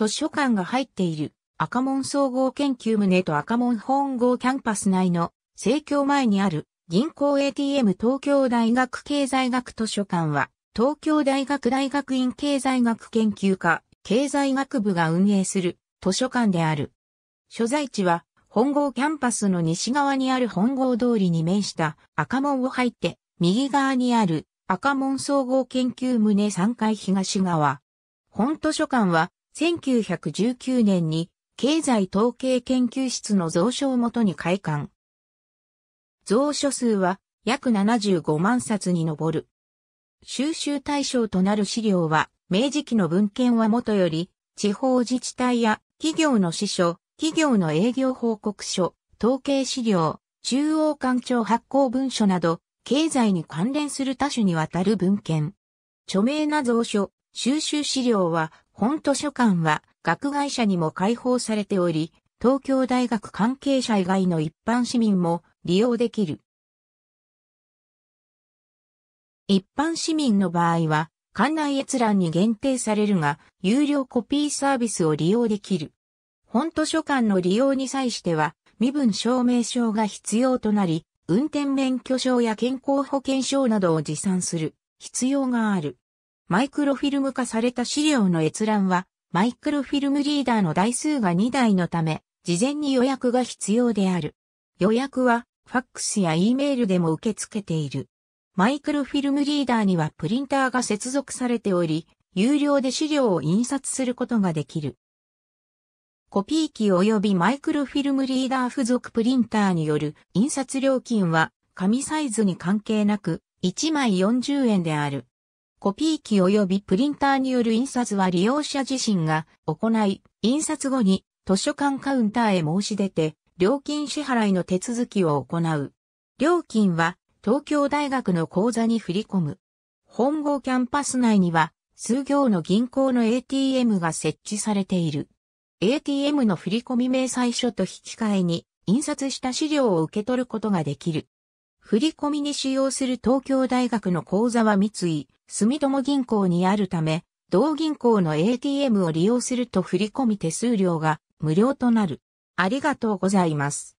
図書館が入っている赤門総合研究棟と赤門本郷キャンパス内の生協前にある銀行 ATM 東京大学経済学図書館は東京大学大学院経済学研究科経済学部が運営する図書館である。所在地は本郷キャンパスの西側にある本郷通りに面した赤門を入って右側にある赤門総合研究棟3階東側。本図書館は1919年に経済統計研究室の蔵書をもとに開館。蔵書数は約75万冊に上る。収集対象となる資料は、明治期の文献はもとより、地方自治体や企業の支所、企業の営業報告書、統計資料、中央官庁発行文書など、経済に関連する多種にわたる文献。著名な蔵書、収集資料は本図書館は学外者にも開放されており、東京大学関係者以外の一般市民も利用できる。一般市民の場合は、館内閲覧に限定されるが、有料コピーサービスを利用できる。本図書館の利用に際しては、身分証明書が必要となり、運転免許証や健康保険証などを持参する必要がある。マイクロフィルム化された資料の閲覧は、マイクロフィルムリーダーの台数が2台のため、事前に予約が必要である。予約は、ファックスや E メールでも受け付けている。マイクロフィルムリーダーにはプリンターが接続されており、有料で資料を印刷することができる。コピー機及びマイクロフィルムリーダー付属プリンターによる印刷料金は紙サイズに関係なく1枚40円である。コピー機及びプリンターによる印刷は利用者自身が行い、印刷後に図書館カウンターへ申し出て、料金支払いの手続きを行う。料金は東京大学の口座に振り込む。本郷キャンパス内には数行の銀行の ATM が設置されている。ATM の振込明細書と引き換えに印刷した資料を受け取ることができる。振込に使用する東京大学の口座は三井、住友銀行にあるため、同銀行の ATM を利用すると振込手数料が無料となる。ありがとうございます。